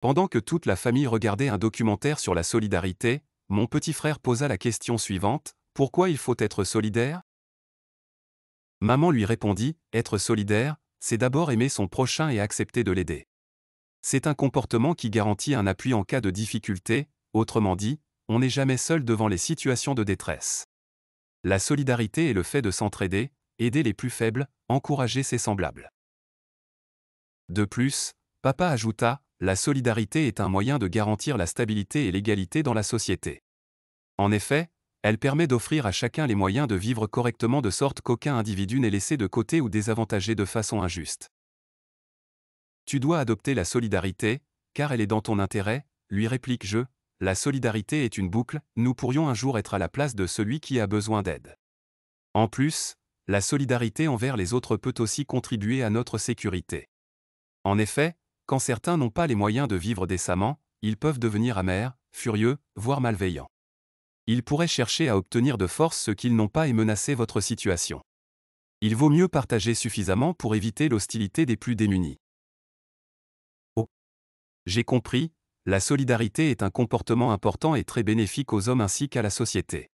Pendant que toute la famille regardait un documentaire sur la solidarité, mon petit frère posa la question suivante, Pourquoi il faut être solidaire Maman lui répondit, Être solidaire, c'est d'abord aimer son prochain et accepter de l'aider. C'est un comportement qui garantit un appui en cas de difficulté, autrement dit, on n'est jamais seul devant les situations de détresse. La solidarité est le fait de s'entraider, aider les plus faibles, encourager ses semblables. De plus, papa ajouta, la solidarité est un moyen de garantir la stabilité et l'égalité dans la société. En effet, elle permet d'offrir à chacun les moyens de vivre correctement de sorte qu'aucun individu n'est laissé de côté ou désavantagé de façon injuste. Tu dois adopter la solidarité, car elle est dans ton intérêt, lui réplique-je, la solidarité est une boucle, nous pourrions un jour être à la place de celui qui a besoin d'aide. En plus, la solidarité envers les autres peut aussi contribuer à notre sécurité. En effet, quand certains n'ont pas les moyens de vivre décemment, ils peuvent devenir amers, furieux, voire malveillants. Ils pourraient chercher à obtenir de force ce qu'ils n'ont pas et menacer votre situation. Il vaut mieux partager suffisamment pour éviter l'hostilité des plus démunis. Oh. J'ai compris, la solidarité est un comportement important et très bénéfique aux hommes ainsi qu'à la société.